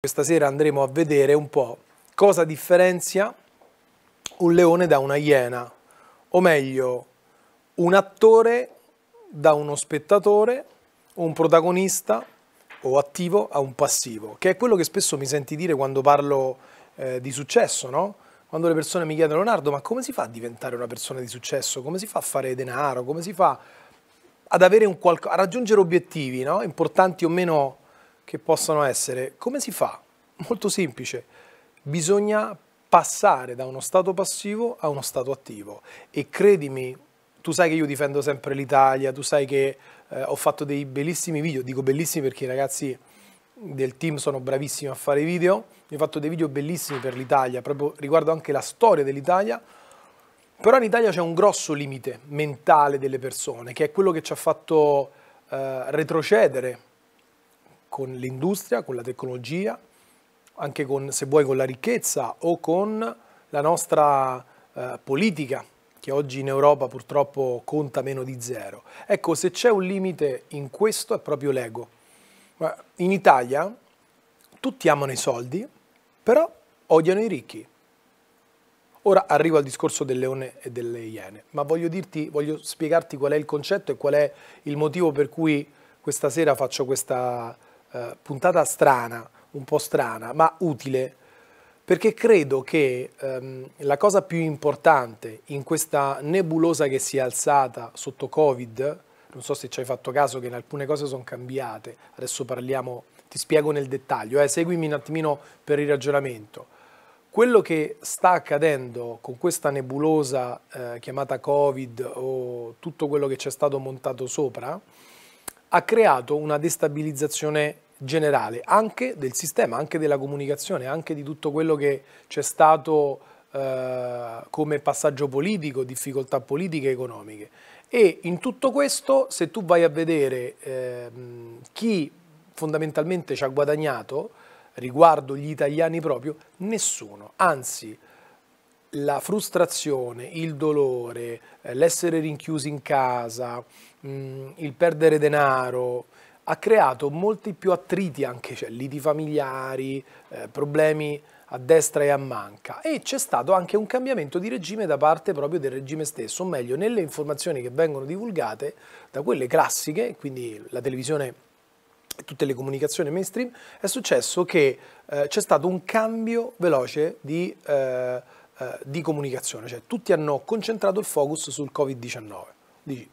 Questa sera andremo a vedere un po' cosa differenzia un leone da una iena, o meglio, un attore da uno spettatore, un protagonista o attivo a un passivo, che è quello che spesso mi senti dire quando parlo eh, di successo, no? Quando le persone mi chiedono, Leonardo, ma come si fa a diventare una persona di successo? Come si fa a fare denaro? Come si fa ad avere un qualcosa, a raggiungere obiettivi, no? Importanti o meno che possano essere. Come si fa? Molto semplice, bisogna passare da uno stato passivo a uno stato attivo e credimi, tu sai che io difendo sempre l'Italia, tu sai che eh, ho fatto dei bellissimi video, dico bellissimi perché i ragazzi del team sono bravissimi a fare video, mi ho fatto dei video bellissimi per l'Italia, proprio riguardo anche la storia dell'Italia, però in Italia c'è un grosso limite mentale delle persone, che è quello che ci ha fatto eh, retrocedere con l'industria, con la tecnologia, anche con, se vuoi, con la ricchezza o con la nostra eh, politica, che oggi in Europa purtroppo conta meno di zero. Ecco, se c'è un limite in questo è proprio l'ego. In Italia tutti amano i soldi, però odiano i ricchi. Ora arrivo al discorso del leone e delle iene, ma voglio, dirti, voglio spiegarti qual è il concetto e qual è il motivo per cui questa sera faccio questa, eh, puntata strana, un po' strana, ma utile, perché credo che ehm, la cosa più importante in questa nebulosa che si è alzata sotto Covid, non so se ci hai fatto caso che in alcune cose sono cambiate, adesso parliamo, ti spiego nel dettaglio, eh, seguimi un attimino per il ragionamento. Quello che sta accadendo con questa nebulosa eh, chiamata Covid o tutto quello che c'è stato montato sopra ha creato una destabilizzazione generale anche del sistema, anche della comunicazione, anche di tutto quello che c'è stato eh, come passaggio politico, difficoltà politiche e economiche. E in tutto questo, se tu vai a vedere eh, chi fondamentalmente ci ha guadagnato, riguardo gli italiani proprio, nessuno. Anzi, la frustrazione, il dolore, eh, l'essere rinchiusi in casa, mm, il perdere denaro, ha creato molti più attriti anche, cioè liti familiari, eh, problemi a destra e a manca e c'è stato anche un cambiamento di regime da parte proprio del regime stesso, o meglio nelle informazioni che vengono divulgate da quelle classiche, quindi la televisione e tutte le comunicazioni mainstream, è successo che eh, c'è stato un cambio veloce di... Eh, eh, di comunicazione, cioè tutti hanno concentrato il focus sul Covid-19.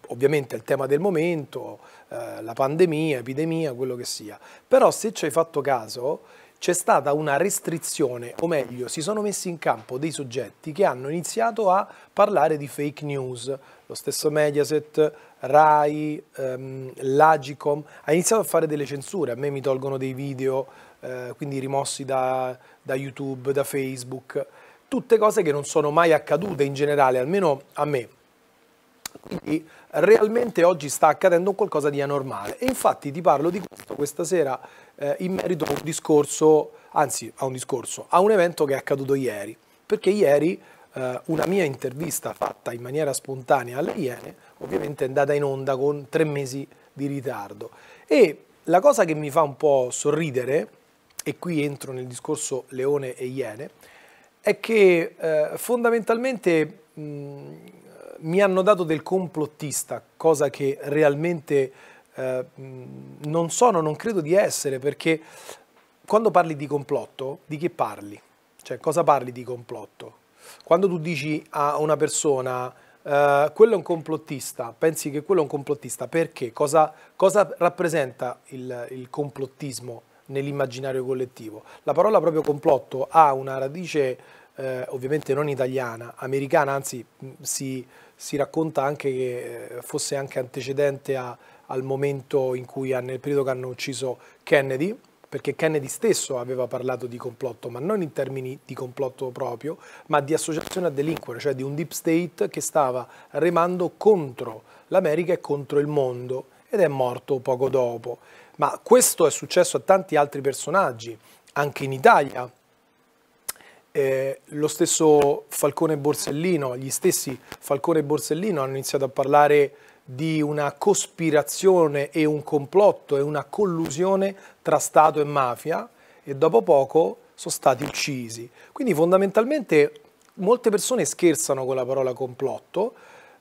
Ovviamente è il tema del momento, eh, la pandemia, epidemia, quello che sia. Però se ci hai fatto caso, c'è stata una restrizione, o meglio, si sono messi in campo dei soggetti che hanno iniziato a parlare di fake news. Lo stesso Mediaset, Rai, ehm, Lagicom, ha iniziato a fare delle censure. A me mi tolgono dei video, eh, quindi rimossi da, da YouTube, da Facebook tutte cose che non sono mai accadute in generale, almeno a me. Quindi realmente oggi sta accadendo qualcosa di anormale e infatti ti parlo di questo questa sera eh, in merito a un discorso, anzi a un discorso, a un evento che è accaduto ieri, perché ieri eh, una mia intervista fatta in maniera spontanea alle Iene ovviamente è andata in onda con tre mesi di ritardo e la cosa che mi fa un po' sorridere, e qui entro nel discorso leone e iene, è che eh, fondamentalmente mh, mm, mi hanno dato del complottista, cosa che realmente eh, mm, non sono, non credo di essere, perché quando parli di complotto, di che parli? Cioè, cosa parli di complotto? Quando tu dici a una persona eh, quello è un complottista, pensi che quello è un complottista, perché? Cosa, cosa rappresenta il, il complottismo? nell'immaginario collettivo. La parola proprio complotto ha una radice eh, ovviamente non italiana, americana, anzi si, si racconta anche che eh, fosse anche antecedente a, al momento in cui, nel periodo che hanno ucciso Kennedy, perché Kennedy stesso aveva parlato di complotto, ma non in termini di complotto proprio, ma di associazione a delinquere, cioè di un deep state che stava remando contro l'America e contro il mondo ed è morto poco dopo ma questo è successo a tanti altri personaggi, anche in Italia. Eh, lo stesso Falcone e Borsellino, gli stessi Falcone e Borsellino hanno iniziato a parlare di una cospirazione e un complotto e una collusione tra Stato e mafia e dopo poco sono stati uccisi. Quindi fondamentalmente molte persone scherzano con la parola complotto,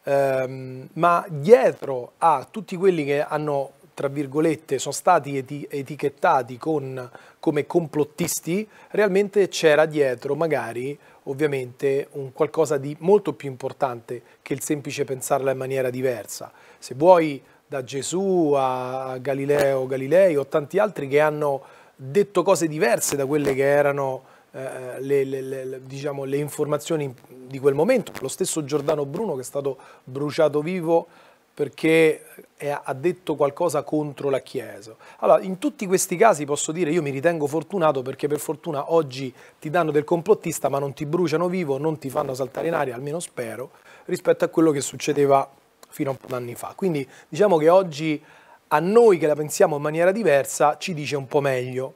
ehm, ma dietro a tutti quelli che hanno tra virgolette, sono stati eti etichettati con, come complottisti, realmente c'era dietro magari ovviamente un qualcosa di molto più importante che il semplice pensarla in maniera diversa. Se vuoi da Gesù a Galileo Galilei o tanti altri che hanno detto cose diverse da quelle che erano eh, le, le, le, diciamo, le informazioni di quel momento, lo stesso Giordano Bruno che è stato bruciato vivo perché è, ha detto qualcosa contro la Chiesa. Allora, in tutti questi casi posso dire io mi ritengo fortunato perché per fortuna oggi ti danno del complottista ma non ti bruciano vivo, non ti fanno saltare in aria, almeno spero, rispetto a quello che succedeva fino a un po' di anni fa. Quindi diciamo che oggi a noi che la pensiamo in maniera diversa ci dice un po' meglio.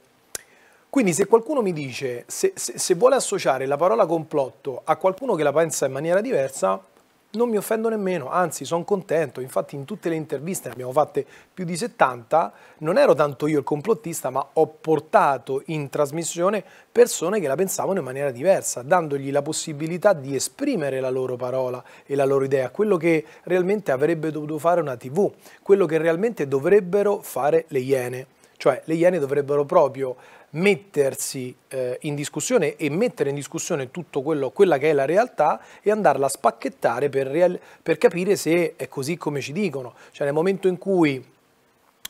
Quindi se qualcuno mi dice, se, se, se vuole associare la parola complotto a qualcuno che la pensa in maniera diversa, non mi offendo nemmeno, anzi sono contento, infatti in tutte le interviste, ne abbiamo fatte più di 70, non ero tanto io il complottista, ma ho portato in trasmissione persone che la pensavano in maniera diversa, dandogli la possibilità di esprimere la loro parola e la loro idea, quello che realmente avrebbe dovuto fare una tv, quello che realmente dovrebbero fare le iene cioè le Iene dovrebbero proprio mettersi eh, in discussione e mettere in discussione tutto quello, quella che è la realtà e andarla a spacchettare per, per capire se è così come ci dicono. Cioè nel momento in cui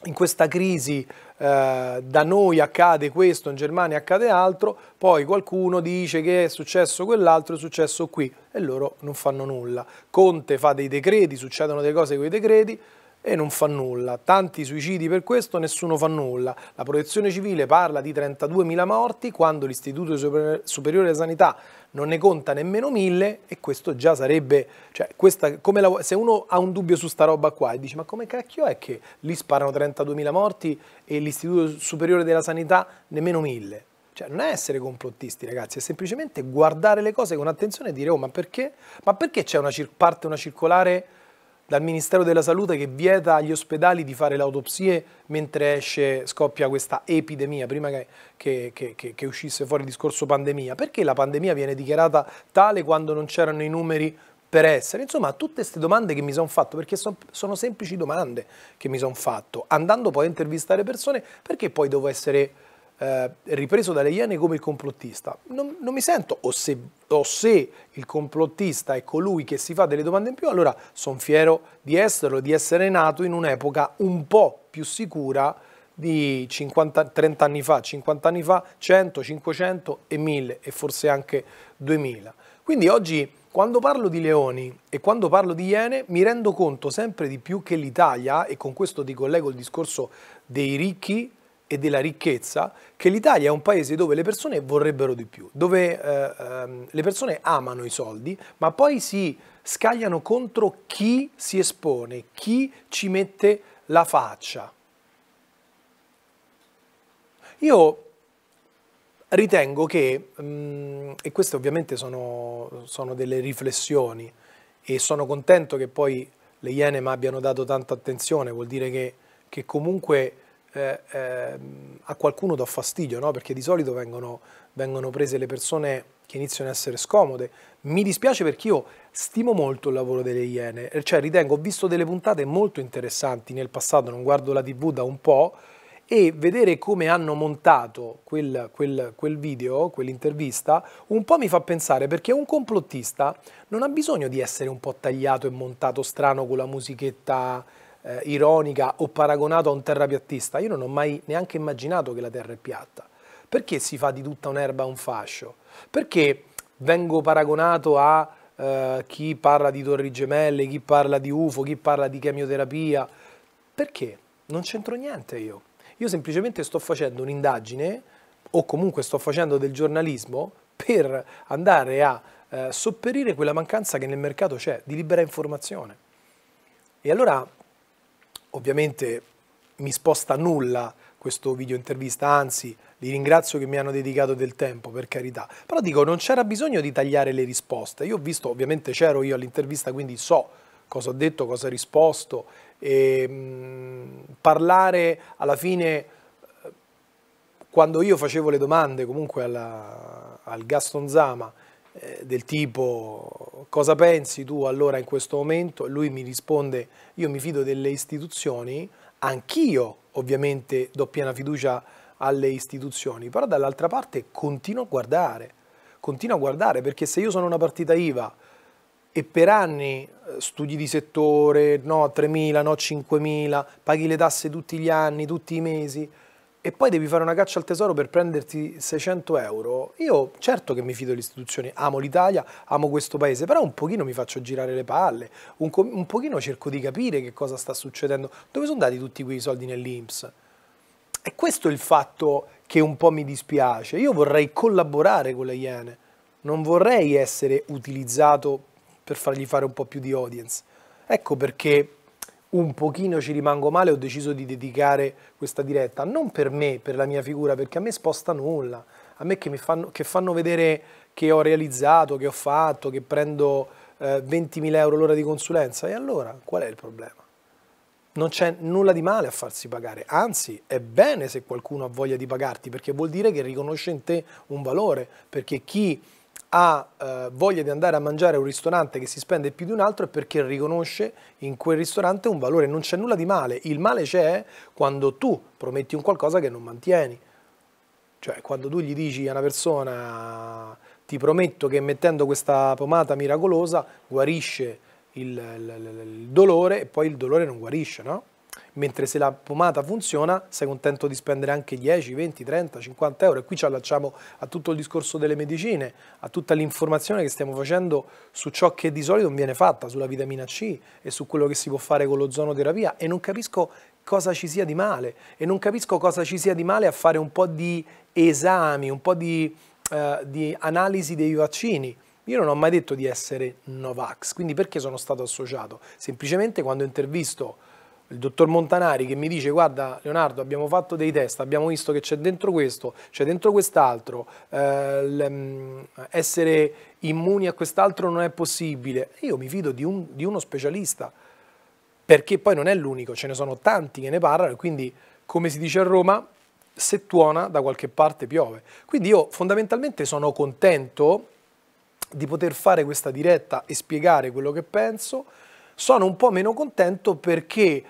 in questa crisi eh, da noi accade questo, in Germania accade altro, poi qualcuno dice che è successo quell'altro, è successo qui e loro non fanno nulla. Conte fa dei decreti, succedono delle cose con i decreti, e non fa nulla. Tanti suicidi per questo, nessuno fa nulla. La protezione civile parla di 32.000 morti quando l'Istituto Superiore di Sanità non ne conta nemmeno 1.000 e questo già sarebbe, cioè questa, la, se uno ha un dubbio su sta roba qua e dice ma come cacchio è che lì sparano 32.000 morti e l'Istituto Superiore della Sanità nemmeno 1.000? Cioè, non è essere complottisti, ragazzi, è semplicemente guardare le cose con attenzione e dire: Oh, ma perché? Ma perché c'è una parte, una circolare dal Ministero della Salute che vieta agli ospedali di fare le autopsie mentre esce, scoppia questa epidemia, prima che, che, che, che, uscisse fuori il discorso pandemia. Perché la pandemia viene dichiarata tale quando non c'erano i numeri per essere? Insomma, tutte queste domande che mi sono fatto, perché so, sono semplici domande che mi sono fatto, andando poi a intervistare persone, perché poi devo essere eh, ripreso dalle Iene come il complottista. Non, non mi sento, o se, o se, il complottista è colui che si fa delle domande in più, allora sono fiero di esserlo, di essere nato in un'epoca un po' più sicura di 50, 30 anni fa, 50 anni fa, 100, 500 e 1000 e forse anche 2000. Quindi oggi quando parlo di leoni e quando parlo di iene mi rendo conto sempre di più che l'Italia, e con questo ti collego il discorso dei ricchi e della ricchezza che l'Italia è un paese dove le persone vorrebbero di più, dove eh, ehm, le persone amano i soldi, ma poi si scagliano contro chi si espone, chi ci mette la faccia. Io ritengo che, mh, mm, e queste ovviamente sono, sono delle riflessioni, e sono contento che poi le Iene mi abbiano dato tanta attenzione, vuol dire che, che comunque eh, eh, a qualcuno do fastidio, no? perché di solito vengono, vengono prese le persone che iniziano a essere scomode. Mi dispiace perché io stimo molto il lavoro delle Iene, eh, cioè ritengo, ho visto delle puntate molto interessanti nel passato, non guardo la tv da un po', e vedere come hanno montato quel, quel, quel video, quell'intervista, un po' mi fa pensare perché un complottista non ha bisogno di essere un po' tagliato e montato strano con la musichetta eh, ironica o paragonato a un terrapiattista. Io non ho mai neanche immaginato che la terra è piatta. Perché si fa di tutta un'erba un fascio? Perché vengo paragonato a eh, chi parla di torri gemelle, chi parla di UFO, chi parla di chemioterapia? Perché? Non c'entro niente io. Io semplicemente sto facendo un'indagine o comunque sto facendo del giornalismo per andare a eh, sopperire quella mancanza che nel mercato c'è di libera informazione. E allora ovviamente mi sposta nulla questo video intervista, anzi li ringrazio che mi hanno dedicato del tempo, per carità. Però dico, non c'era bisogno di tagliare le risposte. Io ho visto, ovviamente c'ero io all'intervista, quindi so cosa ho detto, cosa ho risposto. E, ehm, mh, parlare alla fine, eh, quando io facevo le domande comunque alla, al Gaston Zama, eh, del tipo cosa pensi tu allora in questo momento? Lui mi risponde io mi fido delle istituzioni, anch'io ovviamente do piena fiducia alle istituzioni, però dall'altra parte continuo a guardare, continuo a guardare perché se io sono una partita IVA e per anni eh, studi di settore, no 3.000, no 5.000, paghi le tasse tutti gli anni, tutti i mesi, e poi devi fare una caccia al tesoro per prenderti 600 euro, io certo che mi fido delle istituzioni, amo l'Italia, amo questo paese, però un pochino mi faccio girare le palle, un, un pochino cerco di capire che cosa sta succedendo, dove sono andati tutti quei soldi nell'Inps? E questo è il fatto che un po' mi dispiace, io vorrei collaborare con le Iene, non vorrei essere utilizzato per fargli fare un po' più di audience. Ecco perché un pochino ci rimango male, ho deciso di dedicare questa diretta, non per me, per la mia figura, perché a me sposta nulla, a me che, mi fanno, che fanno vedere che ho realizzato, che ho fatto, che prendo eh, 20.000 euro l'ora di consulenza, e allora qual è il problema? Non c'è nulla di male a farsi pagare, anzi è bene se qualcuno ha voglia di pagarti, perché vuol dire che riconosce in te un valore, perché chi ha eh, voglia di andare a mangiare a un ristorante che si spende più di un altro è perché riconosce in quel ristorante un valore, non c'è nulla di male, il male c'è quando tu prometti un qualcosa che non mantieni, cioè quando tu gli dici a una persona ti prometto che mettendo questa pomata miracolosa guarisce il, il, il dolore e poi il dolore non guarisce, no? mentre se la pomata funziona sei contento di spendere anche 10, 20, 30, 50 euro e qui ci allacciamo a tutto il discorso delle medicine, a tutta l'informazione che stiamo facendo su ciò che di solito non viene fatta, sulla vitamina C e su quello che si può fare con l'ozonoterapia e non capisco cosa ci sia di male e non capisco cosa ci sia di male a fare un po' di esami, un po' di, eh, di analisi dei vaccini. Io non ho mai detto di essere Novax, quindi perché sono stato associato? Semplicemente quando ho intervisto il dottor Montanari che mi dice guarda Leonardo abbiamo fatto dei test, abbiamo visto che c'è dentro questo, c'è dentro quest'altro, eh, mm, essere immuni a quest'altro non è possibile, io mi fido di, un, di uno specialista, perché poi non è l'unico, ce ne sono tanti che ne parlano e quindi come si dice a Roma se tuona da qualche parte piove. Quindi io fondamentalmente sono contento di poter fare questa diretta e spiegare quello che penso, sono un po' meno contento perché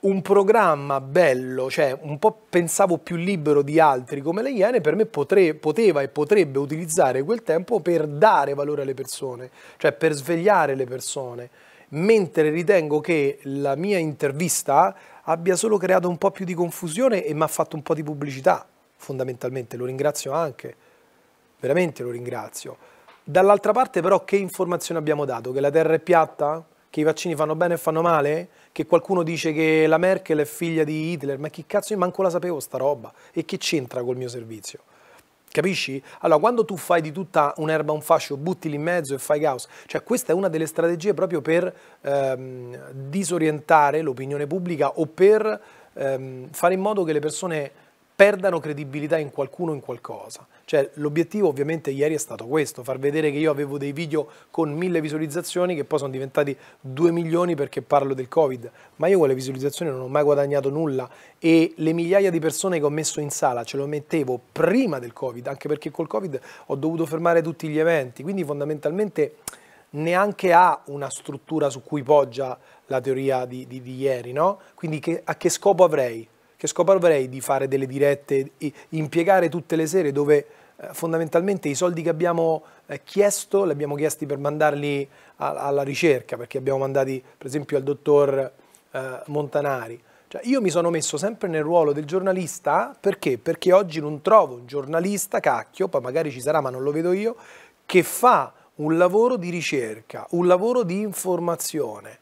un programma bello, cioè un po' pensavo più libero di altri come le Iene, per me potre, poteva e potrebbe utilizzare quel tempo per dare valore alle persone, cioè per svegliare le persone, mentre ritengo che la mia intervista abbia solo creato un po' più di confusione e mi ha fatto un po' di pubblicità, fondamentalmente, lo ringrazio anche, veramente lo ringrazio. Dall'altra parte però che informazione abbiamo dato? Che la Terra è piatta? che i vaccini fanno bene e fanno male? Che qualcuno dice che la Merkel è figlia di Hitler, ma che cazzo io manco la sapevo sta roba? E che c'entra col mio servizio? Capisci? Allora, quando tu fai di tutta un'erba un fascio, butti lì in mezzo e fai caos, cioè questa è una delle strategie proprio per ehm, disorientare l'opinione pubblica o per ehm, fare in modo che le persone perdano credibilità in qualcuno o in qualcosa. Cioè, l'obiettivo ovviamente ieri è stato questo, far vedere che io avevo dei video con mille visualizzazioni che poi sono diventati 2 milioni perché parlo del Covid, ma io con le visualizzazioni non ho mai guadagnato nulla e le migliaia di persone che ho messo in sala ce lo mettevo prima del Covid, anche perché col Covid ho dovuto fermare tutti gli eventi, quindi fondamentalmente neanche ha una struttura su cui poggia la teoria di, di, di ieri, no? Quindi che, a che scopo avrei? che scopo avrei di fare delle dirette, impiegare tutte le sere dove eh, fondamentalmente i soldi che abbiamo eh, chiesto, li abbiamo chiesti per mandarli alla ricerca, perché abbiamo mandati per esempio al dottor eh, Montanari. Cioè, io mi sono messo sempre nel ruolo del giornalista perché? Perché oggi non trovo un giornalista, cacchio, poi magari ci sarà ma non lo vedo io, che fa un lavoro di ricerca, un lavoro di informazione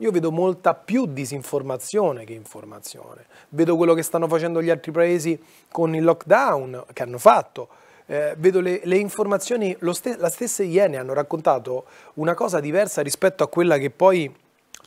io vedo molta più disinformazione che informazione. Vedo quello che stanno facendo gli altri paesi con il lockdown che hanno fatto. Eh, vedo le, le informazioni, ste, la stessa Iene hanno raccontato una cosa diversa rispetto a quella che poi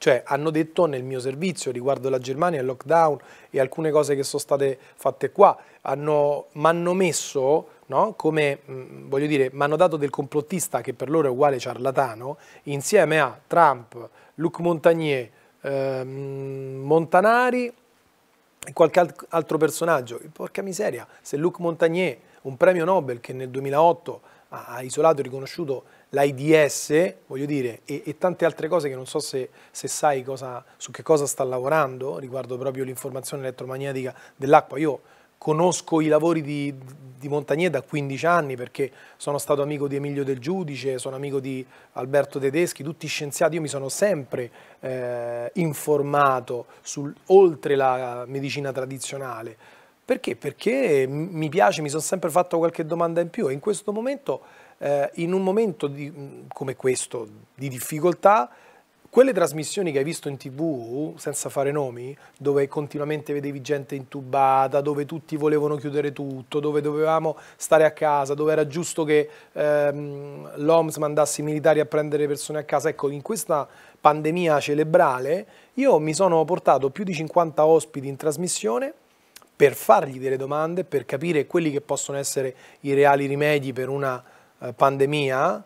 cioè hanno detto nel mio servizio riguardo la Germania, il lockdown e alcune cose che sono state fatte qua, mi hanno messo no? come, mh, mm, voglio dire, mi hanno dato del complottista che per loro è uguale ciarlatano, insieme a Trump, Luc Montagnier, ehm, Montanari e qualche altro personaggio. Porca miseria, se Luc Montagnier, un premio Nobel che nel 2008 ha isolato e riconosciuto l'AIDS, voglio dire, e, e, tante altre cose che non so se, se sai cosa, su che cosa sta lavorando riguardo proprio l'informazione elettromagnetica dell'acqua. Io conosco i lavori di, di Montagnier da 15 anni perché sono stato amico di Emilio Del Giudice, sono amico di Alberto Tedeschi, tutti scienziati, io mi sono sempre eh, informato sul, oltre la medicina tradizionale. Perché? Perché mi piace, mi sono sempre fatto qualche domanda in più e in questo momento eh, in un momento di, mm, come questo di difficoltà, quelle trasmissioni che hai visto in tv, senza fare nomi, dove continuamente vedevi gente intubata, dove tutti volevano chiudere tutto, dove dovevamo stare a casa, dove era giusto che ehm, l'OMS mandasse i militari a prendere persone a casa, ecco, in questa pandemia cerebrale io mi sono portato più di 50 ospiti in trasmissione per fargli delle domande, per capire quelli che possono essere i reali rimedi per una eh, pandemia,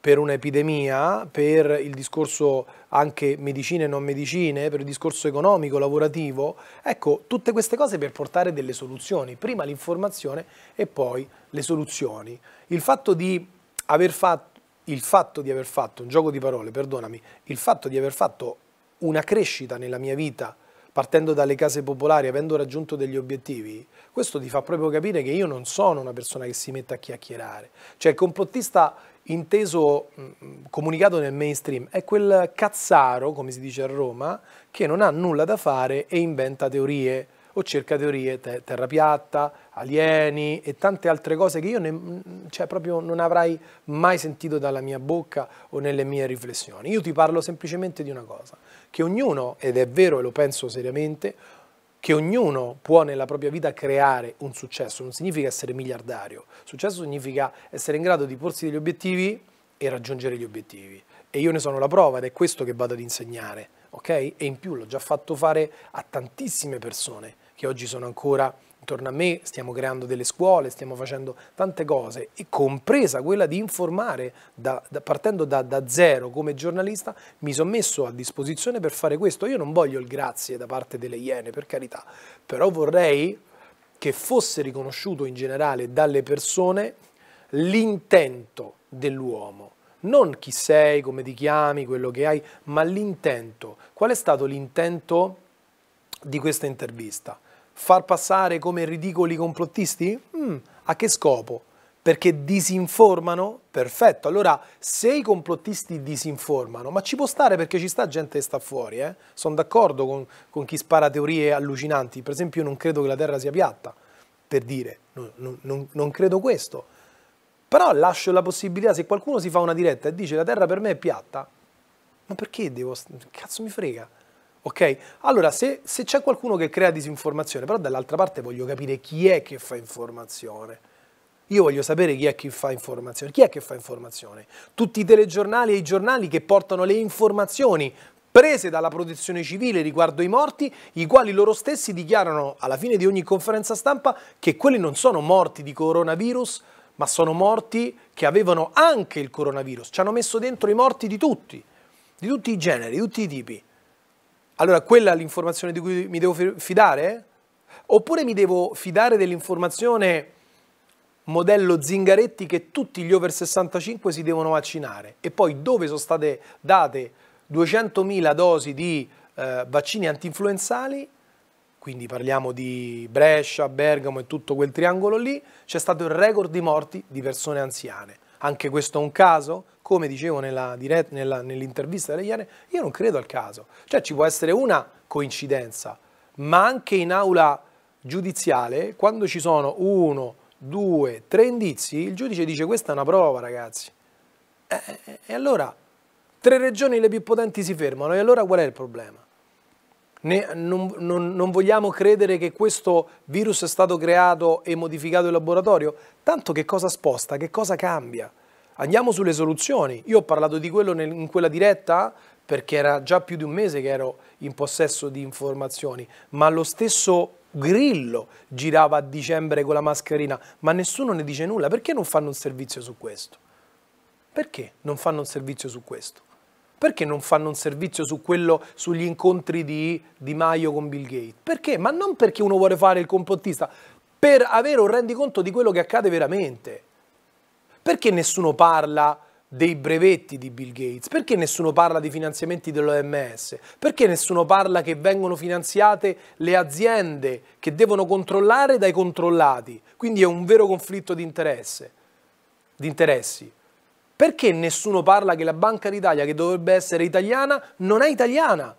per un'epidemia, per il discorso anche medicine e non medicine, per il discorso economico, lavorativo. Ecco, tutte queste cose per portare delle soluzioni. Prima l'informazione e poi le soluzioni. Il fatto di aver fatto, il fatto di aver fatto, un gioco di parole, perdonami, il fatto di aver fatto una crescita nella mia vita partendo dalle case popolari, avendo raggiunto degli obiettivi, questo ti fa proprio capire che io non sono una persona che si mette a chiacchierare. Cioè il complottista inteso, mm, mm, comunicato nel mainstream, è quel cazzaro, come si dice a Roma, che non ha nulla da fare e inventa teorie o cerca teorie te terra piatta, alieni e tante altre cose che io ne, cioè, proprio non avrai mai sentito dalla mia bocca o nelle mie riflessioni. Io ti parlo semplicemente di una cosa, che ognuno, ed è vero e lo penso seriamente, che ognuno può nella propria vita creare un successo, non significa essere miliardario, successo significa essere in grado di porsi degli obiettivi e raggiungere gli obiettivi. E io ne sono la prova ed è questo che vado ad insegnare, ok? E in più l'ho già fatto fare a tantissime persone che oggi sono ancora intorno a me, stiamo creando delle scuole, stiamo facendo tante cose, e compresa quella di informare, da, da, partendo da, da, zero come giornalista, mi sono messo a disposizione per fare questo. Io non voglio il grazie da parte delle Iene, per carità, però vorrei che fosse riconosciuto in generale dalle persone l'intento dell'uomo. Non chi sei, come ti chiami, quello che hai, ma l'intento. Qual è stato l'intento? di questa intervista? Far passare come ridicoli complottisti? Mm, a che scopo? Perché disinformano? Perfetto, allora se i complottisti disinformano, ma ci può stare perché ci sta gente che sta fuori, eh? sono d'accordo con, con, chi spara teorie allucinanti, per esempio io non credo che la Terra sia piatta, per dire, non, non, non credo questo, però lascio la possibilità, se qualcuno si fa una diretta e dice la Terra per me è piatta, ma perché devo... cazzo mi frega? Ok? Allora, se, se c'è qualcuno che crea disinformazione, però dall'altra parte voglio capire chi è che fa informazione. Io voglio sapere chi è che fa informazione. Chi è che fa informazione? Tutti i telegiornali e i giornali che portano le informazioni prese dalla protezione civile riguardo i morti, i quali loro stessi dichiarano alla fine di ogni conferenza stampa che quelli non sono morti di coronavirus, ma sono morti che avevano anche il coronavirus. Ci hanno messo dentro i morti di tutti, di tutti i generi, di tutti i tipi. Allora, quella è l'informazione di cui mi devo fidare? Oppure mi devo fidare dell'informazione modello Zingaretti che tutti gli over 65 si devono vaccinare e poi dove sono state date 200.000 dosi di eh, vaccini antinfluenzali, quindi parliamo di Brescia, Bergamo e tutto quel triangolo lì, c'è stato il record di morti di persone anziane. Anche questo è un caso? Come dicevo nell'intervista nell delle Iene, io non credo al caso. Cioè ci può essere una coincidenza, ma anche in aula giudiziale, quando ci sono uno, due, tre indizi, il giudice dice questa è una prova ragazzi. E, eh, eh, e allora tre regioni le più potenti si fermano e allora qual è il problema? ne, non, non, non vogliamo credere che questo virus è stato creato e modificato in laboratorio, tanto che cosa sposta, che cosa cambia? Andiamo sulle soluzioni. Io ho parlato di quello nel, in quella diretta perché era già più di un mese che ero in possesso di informazioni, ma lo stesso Grillo girava a dicembre con la mascherina, ma nessuno ne dice nulla. Perché non fanno un servizio su questo? Perché non fanno un servizio su questo? Perché non fanno un servizio su quello, sugli incontri di Di Maio con Bill Gates? Perché? Ma non perché uno vuole fare il complottista, per avere un rendiconto di quello che accade veramente. Perché nessuno parla dei brevetti di Bill Gates? Perché nessuno parla dei finanziamenti dell'OMS? Perché nessuno parla che vengono finanziate le aziende che devono controllare dai controllati? Quindi è un vero conflitto di interesse, di interessi. Perché nessuno parla che la Banca d'Italia, che dovrebbe essere italiana, non è italiana?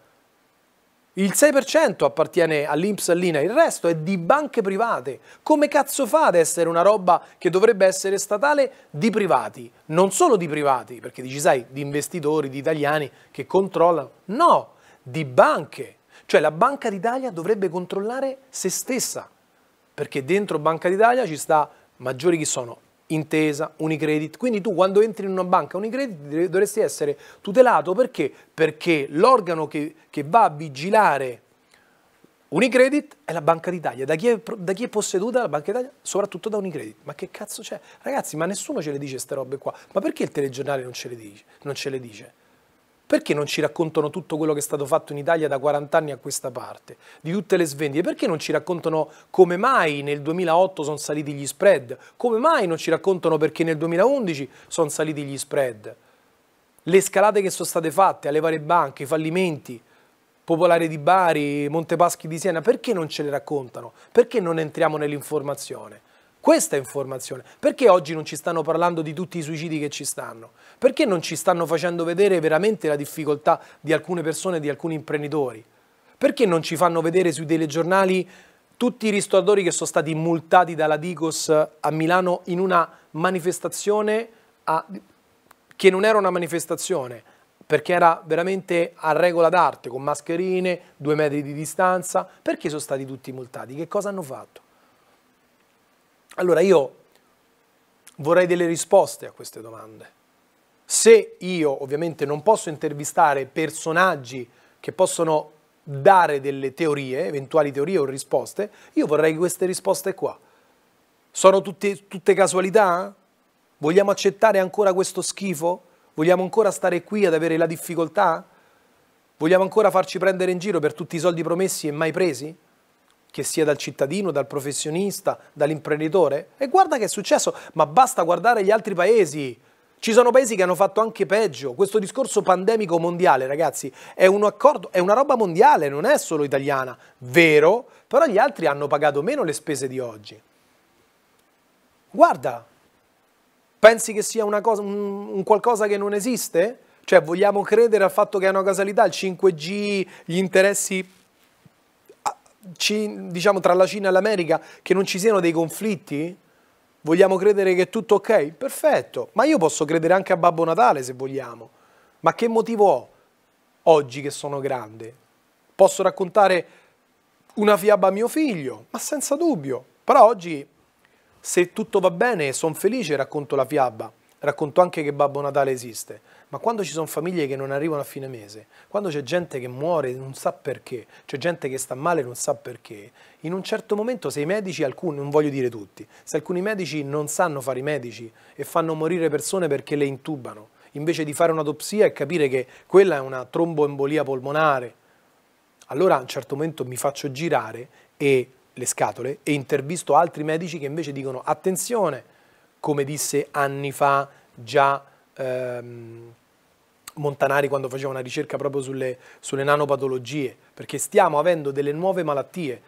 Il 6% appartiene all'Inps e all'INA, il resto è di banche private. Come cazzo fa ad essere una roba che dovrebbe essere statale di privati? Non solo di privati, perché dici sai, di investitori, di italiani che controllano. No, di banche. Cioè la Banca d'Italia dovrebbe controllare se stessa, perché dentro Banca d'Italia ci sta maggiori chi sono Intesa, Unicredit. Quindi tu quando entri in una banca Unicredit dovresti essere tutelato perché? Perché l'organo che, che, va a vigilare Unicredit è la Banca d'Italia. Da, da, chi è posseduta la Banca d'Italia? Soprattutto da Unicredit. Ma che cazzo c'è? Ragazzi, ma nessuno ce le dice queste robe qua. Ma perché il telegiornale non ce le dice? Non ce le dice? Perché non ci raccontano tutto quello che è stato fatto in Italia da 40 anni a questa parte, di tutte le svendite? Perché non ci raccontano come mai nel 2008 sono saliti gli spread? Come mai non ci raccontano perché nel 2011 sono saliti gli spread? Le scalate che sono state fatte alle varie banche, i fallimenti, Popolare di Bari, Montepaschi di Siena, perché non ce le raccontano? Perché non entriamo nell'informazione? Questa è informazione. Perché oggi non ci stanno parlando di tutti i suicidi che ci stanno? Perché non ci stanno facendo vedere veramente la difficoltà di alcune persone, di alcuni imprenditori? Perché non ci fanno vedere sui telegiornali tutti i ristoratori che sono stati multati dalla Dicos a Milano in una manifestazione a... che non era una manifestazione, perché era veramente a regola d'arte, con mascherine, due metri di distanza? Perché sono stati tutti multati? Che cosa hanno fatto? Allora io vorrei delle risposte a queste domande. Se io ovviamente non posso intervistare personaggi che possono dare delle teorie, eventuali teorie o risposte, io vorrei queste risposte qua. Sono tutte, tutte casualità? Vogliamo accettare ancora questo schifo? Vogliamo ancora stare qui ad avere la difficoltà? Vogliamo ancora farci prendere in giro per tutti i soldi promessi e mai presi? che sia dal cittadino, dal professionista, dall'imprenditore? E guarda che è successo, ma basta guardare gli altri paesi. Ci sono paesi che hanno fatto anche peggio. Questo discorso pandemico mondiale, ragazzi, è un accordo, è una roba mondiale, non è solo italiana. Vero, però gli altri hanno pagato meno le spese di oggi. Guarda, pensi che sia cosa, un, un qualcosa che non esiste? Cioè, vogliamo credere al fatto che è una casalità, il 5G, gli interessi ci, diciamo, tra la Cina e l'America che non ci siano dei conflitti? Vogliamo credere che è tutto ok? Perfetto, ma io posso credere anche a Babbo Natale se vogliamo. Ma che motivo ho oggi che sono grande? Posso raccontare una fiaba a mio figlio? Ma senza dubbio. Però oggi, se tutto va bene, sono felice racconto la fiaba. Racconto anche che Babbo Natale esiste ma quando ci sono famiglie che non arrivano a fine mese, quando c'è gente che muore e non sa perché, c'è gente che sta male e non sa perché, in un certo momento se i medici, alcuni, non voglio dire tutti, se alcuni medici non sanno fare i medici e fanno morire persone perché le intubano, invece di fare un'autopsia e capire che quella è una tromboembolia polmonare, allora a un certo momento mi faccio girare e le scatole e intervisto altri medici che invece dicono attenzione, come disse anni fa già ehm, Montanari quando faceva una ricerca proprio sulle, sulle nanopatologie, perché stiamo avendo delle nuove malattie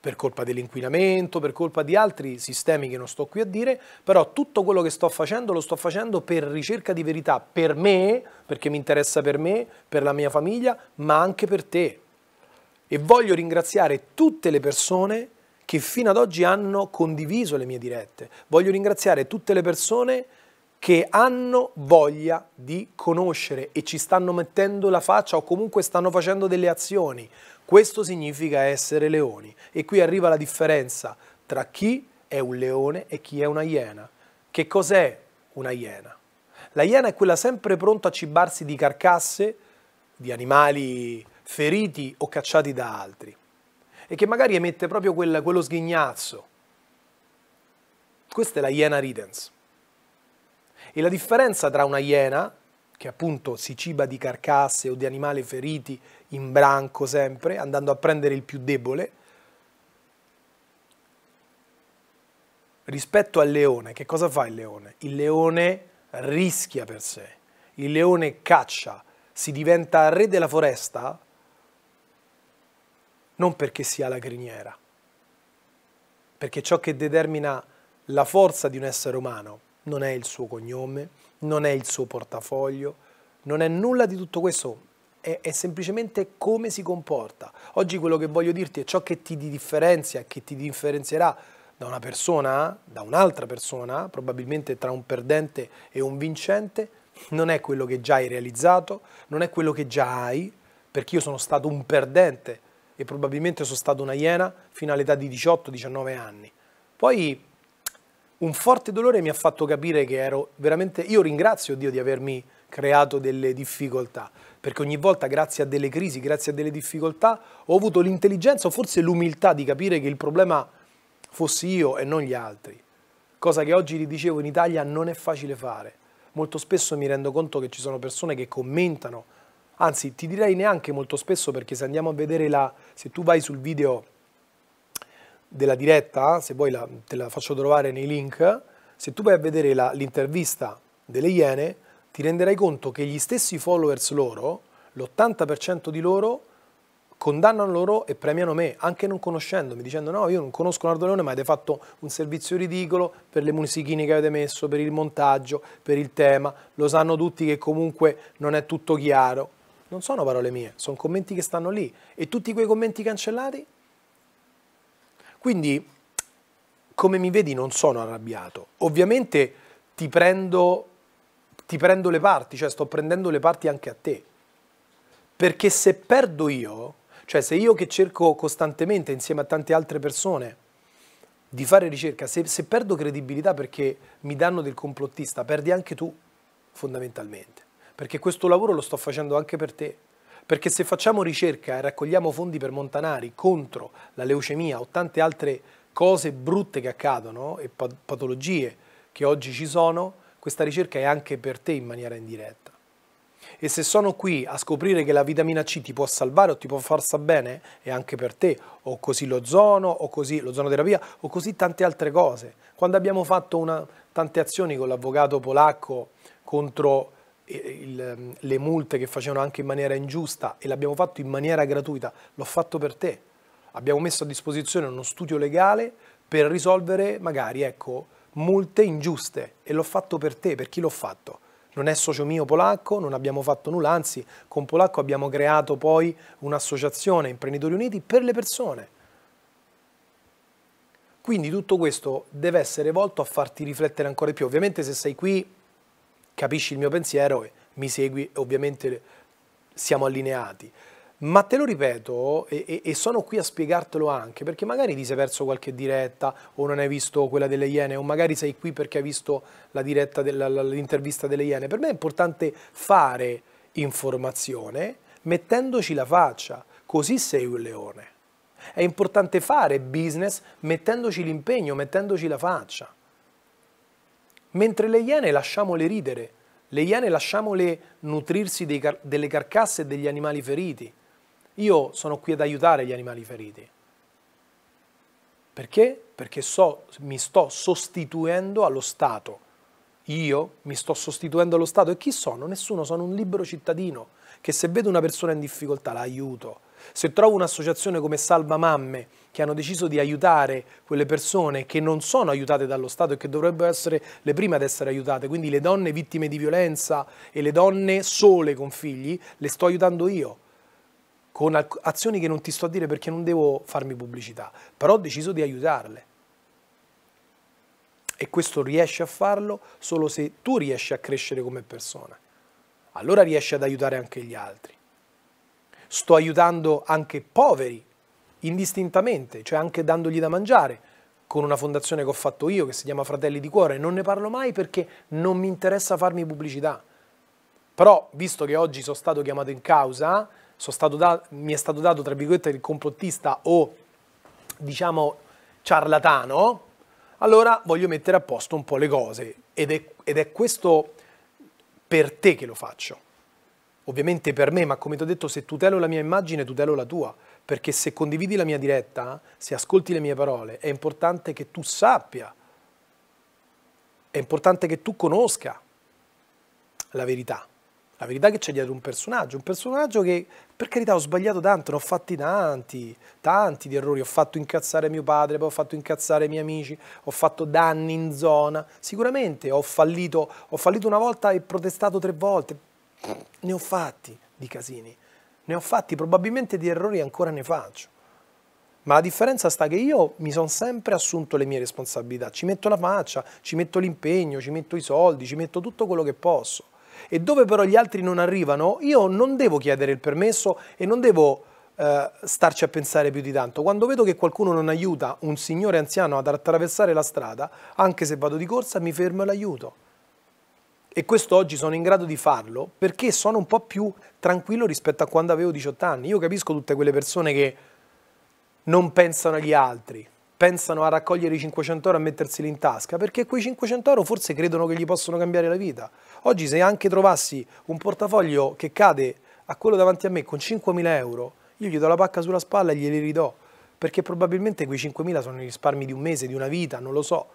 per colpa dell'inquinamento, per colpa di altri sistemi che non sto qui a dire, però tutto quello che sto facendo lo sto facendo per ricerca di verità, per me, perché mi interessa per me, per la mia famiglia, ma anche per te. E voglio ringraziare tutte le persone che fino ad oggi hanno condiviso le mie dirette, voglio ringraziare tutte le persone che hanno voglia di conoscere e ci stanno mettendo la faccia o comunque stanno facendo delle azioni. Questo significa essere leoni. E qui arriva la differenza tra chi è un leone e chi è una iena. Che cos'è una iena? La iena è quella sempre pronta a cibarsi di carcasse, di animali feriti o cacciati da altri e che magari emette proprio quel, quello sghignazzo. Questa è la iena ridens. E la differenza tra una iena, che appunto si ciba di carcasse o di animali feriti in branco sempre, andando a prendere il più debole, rispetto al leone, che cosa fa il leone? Il leone rischia per sé, il leone caccia, si diventa re della foresta non perché sia la criniera, perché ciò che determina la forza di un essere umano non è il suo cognome, non è il suo portafoglio, non è nulla di tutto questo, è, è semplicemente come si comporta. Oggi quello che voglio dirti è ciò che ti differenzia, che ti differenzierà da una persona, da un'altra persona, probabilmente tra un perdente e un vincente, non è quello che già hai realizzato, non è quello che già hai, perché io sono stato un perdente e probabilmente sono stato una iena fino all'età di 18-19 anni. Poi un forte dolore mi ha fatto capire che ero veramente, io ringrazio Dio di avermi creato delle difficoltà, perché ogni volta grazie a delle crisi, grazie a delle difficoltà, ho avuto l'intelligenza o forse l'umiltà di capire che il problema fossi io e non gli altri, cosa che oggi ti dicevo in Italia non è facile fare. Molto spesso mi rendo conto che ci sono persone che commentano, anzi ti direi neanche molto spesso perché se andiamo a vedere la, se tu vai sul video della diretta, se vuoi la, te la faccio trovare nei link, se tu vai a vedere l'intervista delle Iene, ti renderai conto che gli stessi followers loro, l'80% di loro, condannano loro e premiano me, anche non conoscendomi, dicendo no, io non conosco Nardo Leone, ma avete fatto un servizio ridicolo per le musichine che avete messo, per il montaggio, per il tema, lo sanno tutti che comunque non è tutto chiaro. Non sono parole mie, sono commenti che stanno lì. E tutti quei commenti cancellati quindi, come mi vedi, non sono arrabbiato. Ovviamente ti prendo, ti prendo le parti, cioè sto prendendo le parti anche a te. Perché se perdo io, cioè se io che cerco costantemente insieme a tante altre persone di fare ricerca, se, se perdo credibilità perché mi danno del complottista, perdi anche tu fondamentalmente. Perché questo lavoro lo sto facendo anche per te. Perché se facciamo ricerca e raccogliamo fondi per Montanari contro la leucemia o tante altre cose brutte che accadono e patologie che oggi ci sono, questa ricerca è anche per te in maniera indiretta. E se sono qui a scoprire che la vitamina C ti può salvare o ti può far sta bene, è anche per te, o così l'ozono, o così l'ozonoterapia, o così tante altre cose. Quando abbiamo fatto una, tante azioni con l'avvocato polacco contro il, ehm, le multe che facevano anche in maniera ingiusta e l'abbiamo fatto in maniera gratuita, l'ho fatto per te. Abbiamo messo a disposizione uno studio legale per risolvere magari ecco, multe ingiuste e l'ho fatto per te, per chi l'ho fatto. Non è socio mio polacco, non abbiamo fatto nulla, anzi con Polacco abbiamo creato poi un'associazione Imprenditori Uniti per le persone. Quindi tutto questo deve essere volto a farti riflettere ancora di più. Ovviamente se sei qui capisci il mio pensiero, e mi segui e ovviamente siamo allineati. Ma te lo ripeto e, e, sono qui a spiegartelo anche, perché magari ti sei perso qualche diretta o non hai visto quella delle Iene o magari sei qui perché hai visto la diretta dell'intervista delle Iene. Per me è importante fare informazione mettendoci la faccia, così sei un leone. È importante fare business mettendoci l'impegno, mettendoci la faccia. Mentre le iene lasciamole ridere, le iene lasciamole nutrirsi car delle carcasse e degli animali feriti. Io sono qui ad aiutare gli animali feriti. Perché? Perché so, mi sto sostituendo allo Stato. Io mi sto sostituendo allo Stato e chi sono? Nessuno, sono un libero cittadino che se vedo una persona in difficoltà la aiuto, se trovo un'associazione come Salva Mamme che hanno deciso di aiutare quelle persone che non sono aiutate dallo Stato e che dovrebbero essere le prime ad essere aiutate, quindi le donne vittime di violenza e le donne sole con figli, le sto aiutando io con azioni che non ti sto a dire perché non devo farmi pubblicità, però ho deciso di aiutarle. E questo riesci a farlo solo se tu riesci a crescere come persona. Allora riesci ad aiutare anche gli altri sto aiutando anche poveri, indistintamente, cioè anche dandogli da mangiare, con una fondazione che ho fatto io, che si chiama Fratelli di Cuore, non ne parlo mai perché non mi interessa farmi pubblicità. Però, visto che oggi sono stato chiamato in causa, da, mi è stato dato, tra virgolette, il complottista o, diciamo, ciarlatano, allora voglio mettere a posto un po' le cose. ed è, ed è questo per te che lo faccio ovviamente per me, ma come ti ho detto, se tutelo la mia immagine, tutelo la tua, perché se condividi la mia diretta, se ascolti le mie parole, è importante che tu sappia, è importante che tu conosca la verità, la verità che c'è dietro un personaggio, un personaggio che per carità ho sbagliato tanto, ne ho fatti tanti, tanti di errori, ho fatto incazzare mio padre, poi ho fatto incazzare i miei amici, ho fatto danni in zona, sicuramente ho fallito, ho fallito una volta e protestato tre volte, ne ho fatti di casini, ne ho fatti, probabilmente di errori ancora ne faccio. Ma la differenza sta che io mi sono sempre assunto le mie responsabilità, ci metto la faccia, ci metto l'impegno, ci metto i soldi, ci metto tutto quello che posso. E dove però gli altri non arrivano, io non devo chiedere il permesso e non devo eh, starci a pensare più di tanto. Quando vedo che qualcuno non aiuta un signore anziano ad attraversare la strada, anche se vado di corsa, mi fermo e l'aiuto. E quest'oggi sono in grado di farlo perché sono un po' più tranquillo rispetto a quando avevo 18 anni. Io capisco tutte quelle persone che non pensano agli altri, pensano a raccogliere i 500 euro e a metterseli in tasca, perché quei 500 euro forse credono che gli possono cambiare la vita. Oggi se anche trovassi un portafoglio che cade a quello davanti a me con 5.000 euro, io gli do la pacca sulla spalla e glieli ridò, perché probabilmente quei 5.000 sono i risparmi di un mese, di una vita, non lo so.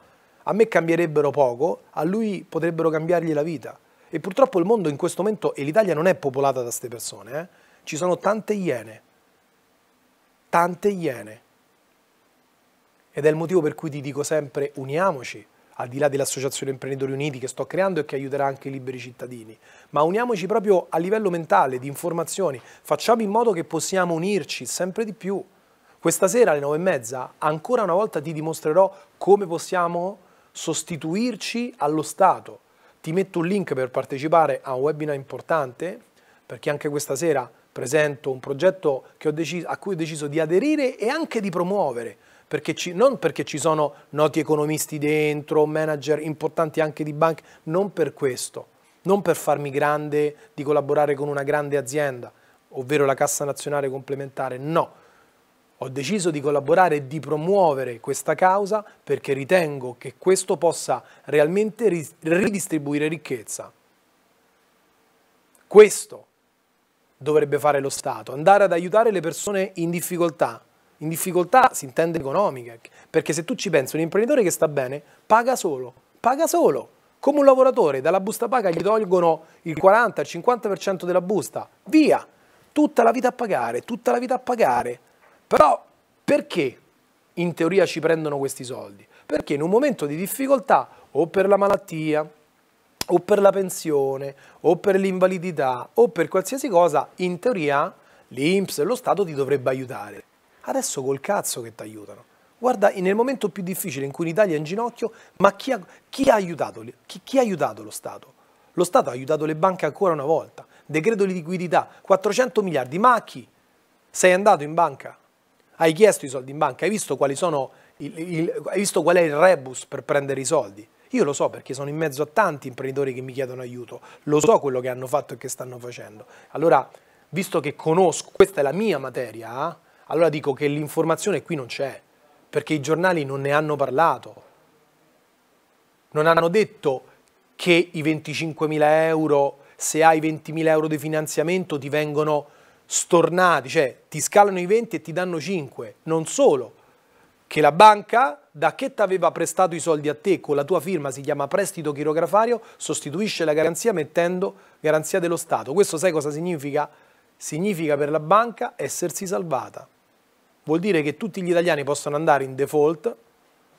A me cambierebbero poco, a lui potrebbero cambiargli la vita. E purtroppo il mondo in questo momento, e l'Italia non è popolata da queste persone, eh? ci sono tante iene. Tante iene. Ed è il motivo per cui ti dico sempre uniamoci, al di là dell'Associazione Imprenditori Uniti che sto creando e che aiuterà anche i liberi cittadini, ma uniamoci proprio a livello mentale, di informazioni, facciamo in modo che possiamo unirci sempre di più. Questa sera alle nove e mezza ancora una volta ti dimostrerò come possiamo sostituirci allo Stato. Ti metto un link per partecipare a un webinar importante, perché anche questa sera presento un progetto deciso, a cui ho deciso di aderire e anche di promuovere, perché ci, non perché ci sono noti economisti dentro, manager importanti anche di banche, non per questo, non per farmi grande, di collaborare con una grande azienda, ovvero la Cassa Nazionale Complementare, no, ho deciso di collaborare e di promuovere questa causa perché ritengo che questo possa realmente ridistribuire ricchezza. Questo dovrebbe fare lo Stato, andare ad aiutare le persone in difficoltà. In difficoltà si intende economica, perché se tu ci pensi, un imprenditore che sta bene paga solo, paga solo. Come un lavoratore, dalla busta paga gli tolgono il 40, il 50% della busta, via! Tutta la vita a pagare, tutta la vita a pagare. Però perché in teoria ci prendono questi soldi? Perché in un momento di difficoltà o per la malattia, o per la pensione, o per l'invalidità, o per qualsiasi cosa, in teoria l'Inps e lo Stato ti dovrebbe aiutare. Adesso col cazzo che ti aiutano. Guarda, nel momento più difficile in cui l'Italia è in ginocchio, ma chi ha, chi ha, aiutato, chi, chi ha aiutato lo Stato? Lo Stato ha aiutato le banche ancora una volta. Decreto di liquidità, 400 miliardi, ma a chi? Sei andato in banca? hai chiesto i soldi in banca, hai visto, il, il, hai visto qual è il rebus per prendere i soldi. Io lo so perché sono in mezzo a tanti imprenditori che mi chiedono aiuto, lo so quello che hanno fatto e che stanno facendo. Allora, visto che conosco, questa è la mia materia, eh, allora dico che l'informazione qui non c'è, perché i giornali non ne hanno parlato. Non hanno detto che i 25.000 euro, se hai 20.000 euro di finanziamento, ti vengono stornati, cioè ti scalano i 20 e ti danno 5. Non solo, che la banca da che ti aveva prestato i soldi a te con la tua firma, si chiama prestito chirografario, sostituisce la garanzia mettendo garanzia dello Stato. Questo sai cosa significa? Significa per la banca essersi salvata. Vuol dire che tutti gli italiani possono andare in default,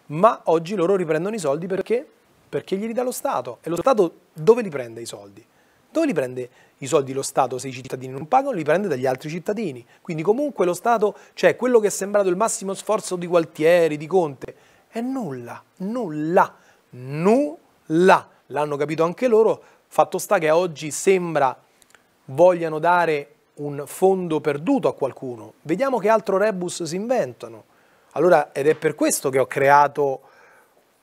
ma oggi loro riprendono i soldi perché? Perché glieli dà lo Stato. E lo Stato dove li prende i soldi? Dove li prende i soldi lo Stato se i cittadini non pagano? Li prende dagli altri cittadini. Quindi comunque lo Stato, cioè quello che è sembrato il massimo sforzo di Gualtieri, di Conte, è nulla, nulla, nulla. L'hanno capito anche loro, fatto sta che oggi sembra vogliano dare un fondo perduto a qualcuno. Vediamo che altro rebus si inventano. Allora, ed è per questo che ho creato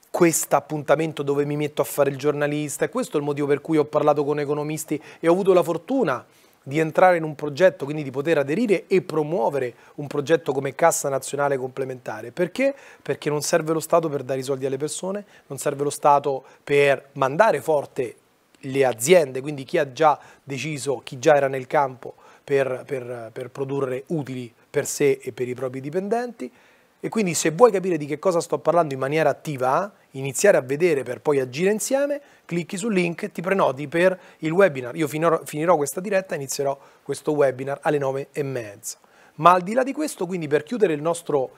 questo appuntamento dove mi metto a fare il giornalista e questo è il motivo per cui ho parlato con economisti e ho avuto la fortuna di entrare in un progetto, quindi di poter aderire e promuovere un progetto come Cassa Nazionale Complementare. Perché? Perché non serve lo Stato per dare i soldi alle persone, non serve lo Stato per mandare forte le aziende, quindi chi ha già deciso, chi già era nel campo per, per, per produrre utili per sé e per i propri dipendenti, e quindi se vuoi capire di che cosa sto parlando in maniera attiva, iniziare a vedere per poi agire insieme, clicchi sul link, e ti prenoti per il webinar. Io finirò, questa diretta e inizierò questo webinar alle 9 e mezza. Ma al di là di questo, quindi per chiudere il nostro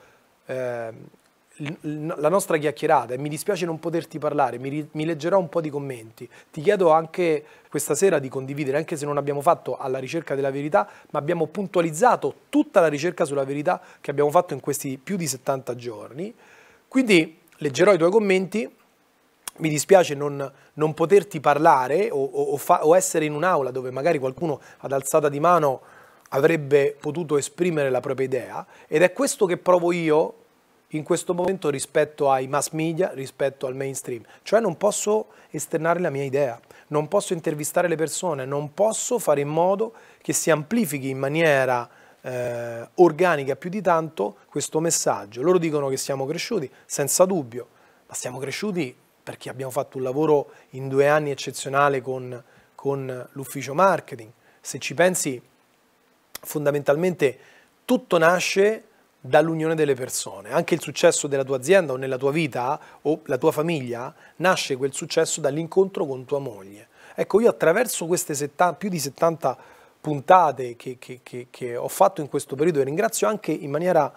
eh, la nostra chiacchierata e mi dispiace non poterti parlare, mi, mi, leggerò un po' di commenti. Ti chiedo anche questa sera di condividere, anche se non abbiamo fatto alla ricerca della verità, ma abbiamo puntualizzato tutta la ricerca sulla verità che abbiamo fatto in questi più di 70 giorni. Quindi leggerò i tuoi commenti. Mi dispiace non, non poterti parlare o, o, o essere in un'aula dove magari qualcuno ad alzata di mano avrebbe potuto esprimere la propria idea ed è questo che provo io in questo momento rispetto ai mass media, rispetto al mainstream. Cioè non posso esternare la mia idea, non posso intervistare le persone, non posso fare in modo che si amplifichi in maniera eh, organica più di tanto questo messaggio. Loro dicono che siamo cresciuti, senza dubbio, ma siamo cresciuti perché abbiamo fatto un lavoro in due anni eccezionale con, con l'ufficio marketing. Se ci pensi, fondamentalmente tutto nasce dall'unione delle persone. Anche il successo della tua azienda o nella tua vita o la tua famiglia nasce quel successo dall'incontro con tua moglie. Ecco, io attraverso queste setta, più di 70 puntate che, che, che, che, ho fatto in questo periodo e ringrazio anche in maniera,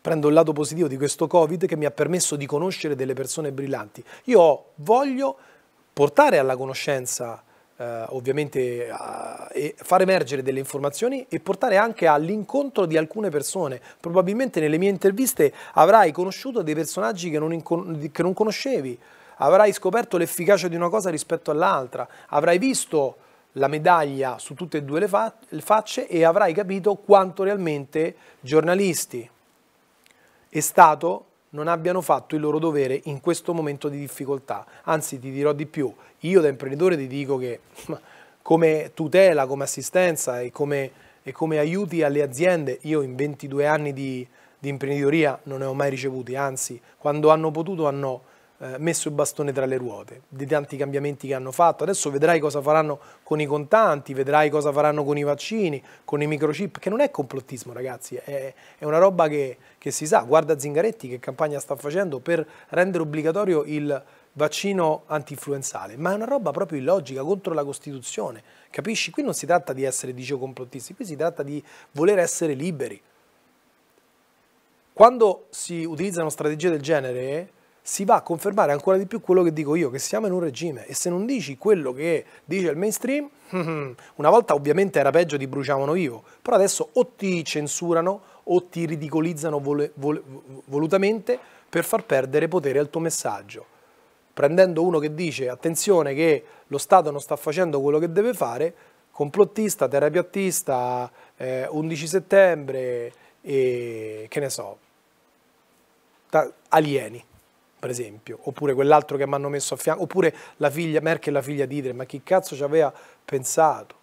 prendo il lato positivo di questo Covid che mi ha permesso di conoscere delle persone brillanti. Io voglio portare alla conoscenza eh, ovviamente eh, far emergere delle informazioni e portare anche all'incontro di alcune persone. Probabilmente nelle mie interviste avrai conosciuto dei personaggi che non, che non conoscevi, avrai scoperto l'efficacia di una cosa rispetto all'altra, avrai visto la medaglia su tutte e due le, fa le facce e avrai capito quanto realmente giornalisti, è stato non abbiano fatto il loro dovere in questo momento di difficoltà. Anzi, ti dirò di più, io da imprenditore ti dico che come tutela, come assistenza e come, e come aiuti alle aziende, io in 22 anni di, di imprenditoria non ne ho mai ricevuti, anzi, quando hanno potuto hanno eh, messo il bastone tra le ruote, di tanti cambiamenti che hanno fatto. Adesso vedrai cosa faranno con i contanti, vedrai cosa faranno con i vaccini, con i microchip, che non è complottismo ragazzi, è, è una roba che, che, si sa. Guarda Zingaretti che campagna sta facendo per rendere obbligatorio il vaccino antinfluenzale, ma è una roba proprio illogica contro la Costituzione, capisci? Qui non si tratta di essere, dicevo, complottisti, qui si tratta di voler essere liberi. Quando si utilizzano strategie del genere, si va a confermare ancora di più quello che dico io, che siamo in un regime e se non dici quello che dice il mainstream, una volta ovviamente era peggio di bruciavano io, però adesso o ti censurano o ti ridicolizzano vol vol volutamente per far perdere potere al tuo messaggio. Prendendo uno che dice attenzione che lo Stato non sta facendo quello che deve fare, complottista, terapeutista, eh, 11 settembre e che ne so, alieni per esempio, oppure quell'altro che mi hanno messo a fianco, oppure la figlia Merkel e la figlia di Hitler, ma chi cazzo ci aveva pensato?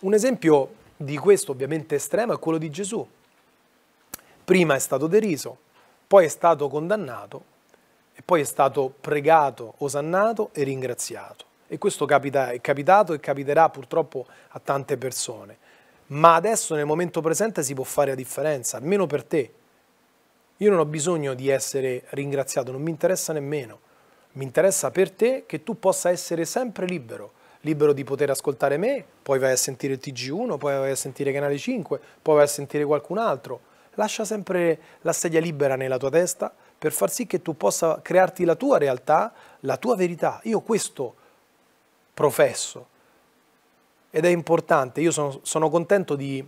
Un esempio di questo ovviamente estremo è quello di Gesù. Prima è stato deriso, poi è stato condannato e poi è stato pregato, osannato e ringraziato. E questo capita, è capitato e capiterà purtroppo a tante persone. Ma adesso nel momento presente si può fare la differenza, almeno per te, io non ho bisogno di essere ringraziato, non mi interessa nemmeno. Mi interessa per te che tu possa essere sempre libero, libero di poter ascoltare me, poi vai a sentire il TG1, poi vai a sentire Canale 5, poi vai a sentire qualcun altro. Lascia sempre la sedia libera nella tua testa per far sì che tu possa crearti la tua realtà, la tua verità. Io questo professo ed è importante, io sono, sono contento di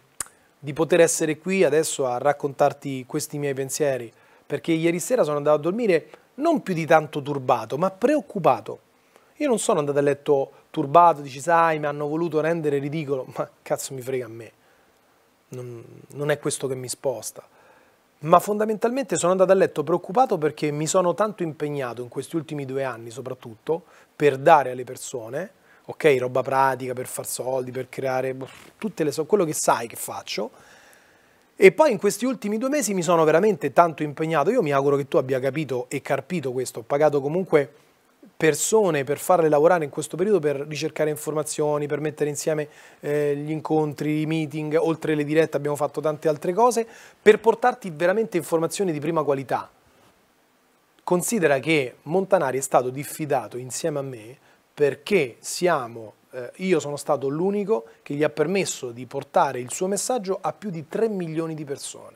di poter essere qui adesso a raccontarti questi miei pensieri, perché ieri sera sono andato a dormire non più di tanto turbato, ma preoccupato. Io non sono andato a letto turbato, dici sai, mi hanno voluto rendere ridicolo, ma cazzo mi frega a me. Non, non è questo che mi sposta. Ma fondamentalmente sono andato a letto preoccupato perché mi sono tanto impegnato in questi ultimi due anni soprattutto per dare alle persone ok? Roba pratica per far soldi, per creare boh, tutte le so, quello che sai che faccio. E poi in questi ultimi due mesi mi sono veramente tanto impegnato. Io mi auguro che tu abbia capito e carpito questo. Ho pagato comunque persone per farle lavorare in questo periodo per ricercare informazioni, per mettere insieme eh, gli incontri, i meeting, oltre le dirette abbiamo fatto tante altre cose, per portarti veramente informazioni di prima qualità. Considera che Montanari è stato diffidato insieme a me perché siamo, eh, io sono stato l'unico che gli ha permesso di portare il suo messaggio a più di 3 milioni di persone.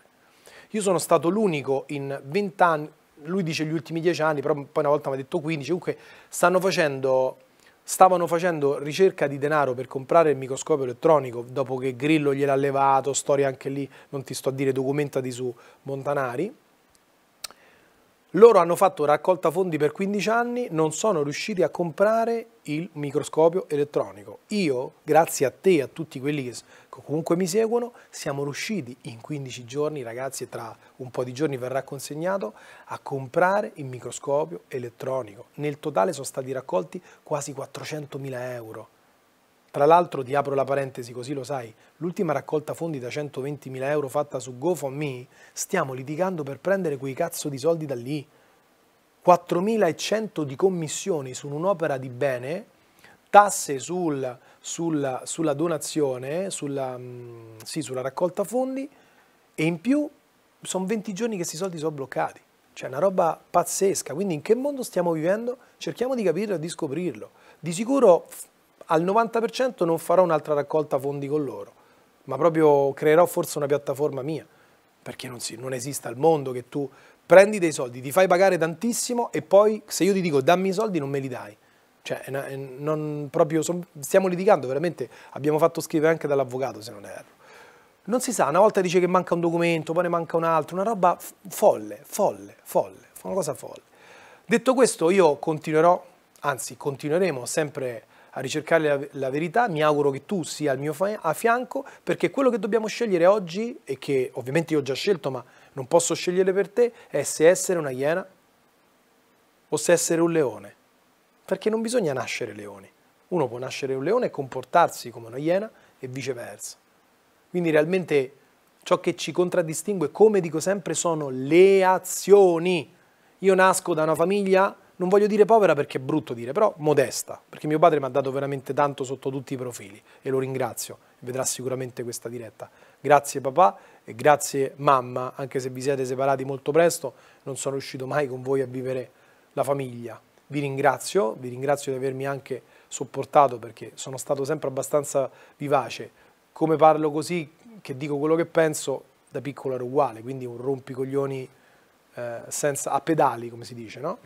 Io sono stato l'unico in 20 anni, lui dice gli ultimi 10 anni, però poi una volta mi ha detto 15, comunque stanno facendo stavano facendo ricerca di denaro per comprare il microscopio elettronico dopo che Grillo gliel'ha levato, storia anche lì, non ti sto a dire, documentati su Montanari. Loro hanno fatto raccolta fondi per 15 anni, non sono riusciti a comprare il microscopio elettronico. Io, grazie a te e a tutti quelli che comunque mi seguono, siamo riusciti in 15 giorni, ragazzi, e tra un po' di giorni verrà consegnato, a comprare il microscopio elettronico. Nel totale sono stati raccolti quasi 400.000 euro. Tra l'altro, ti apro la parentesi così lo sai, l'ultima raccolta fondi da 120.000 euro fatta su GoFundMe, stiamo litigando per prendere quei cazzo di soldi da lì. 4.100 di commissioni su un'opera di bene, tasse sul, sulla, sulla, donazione, sulla, mm, sì, sulla raccolta fondi e in più sono 20 giorni che questi soldi sono bloccati. Cioè una roba pazzesca, quindi in che mondo stiamo vivendo? Cerchiamo di capirlo e di scoprirlo. Di sicuro al 90% non farò un'altra raccolta fondi con loro, ma proprio creerò forse una piattaforma mia, perché non, si, non esiste al mondo che tu prendi dei soldi, ti fai pagare tantissimo e poi se io ti dico dammi i soldi non me li dai. Cioè, non, proprio, stiamo litigando veramente, abbiamo fatto scrivere anche dall'avvocato se non erro. Non si sa, una volta dice che manca un documento, poi ne manca un altro, una roba folle, folle, folle, una cosa folle. Detto questo io continuerò, anzi continueremo sempre a ricercare la, la, verità, mi auguro che tu sia al mio a fianco perché quello che dobbiamo scegliere oggi e che ovviamente io ho già scelto ma non posso scegliere per te è se essere una iena o se essere un leone, perché non bisogna nascere leoni, uno può nascere un leone e comportarsi come una iena e viceversa. Quindi realmente ciò che ci contraddistingue, come dico sempre, sono le azioni. Io nasco da una famiglia non voglio dire povera perché è brutto dire, però modesta, perché mio padre mi ha dato veramente tanto sotto tutti i profili e lo ringrazio, vedrà sicuramente questa diretta. Grazie papà e grazie mamma, anche se vi siete separati molto presto, non sono riuscito mai con voi a vivere la famiglia. Vi ringrazio, vi ringrazio di avermi anche sopportato perché sono stato sempre abbastanza vivace. Come parlo così, che dico quello che penso, da piccolo ero uguale, quindi un rompicoglioni eh, senza, a pedali, come si dice, no?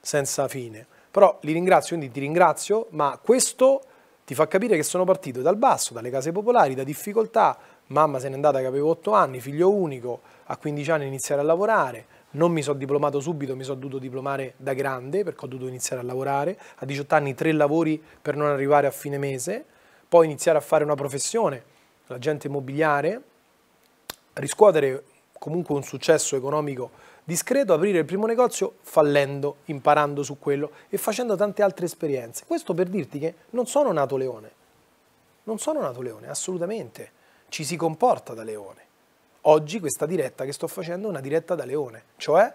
senza fine. Però li ringrazio, quindi ti ringrazio, ma questo ti fa capire che sono partito dal basso, dalle case popolari, da difficoltà. Mamma se n'è andata che avevo 8 anni, figlio unico, a 15 anni iniziare a lavorare. Non mi sono diplomato subito, mi sono dovuto diplomare da grande perché ho dovuto iniziare a lavorare. A 18 anni tre lavori per non arrivare a fine mese. Poi iniziare a fare una professione, l'agente immobiliare, riscuotere comunque un successo economico discreto, aprire il primo negozio fallendo, imparando su quello e facendo tante altre esperienze. Questo per dirti che non sono nato leone, non sono nato leone, assolutamente, ci si comporta da leone. Oggi questa diretta che sto facendo è una diretta da leone, cioè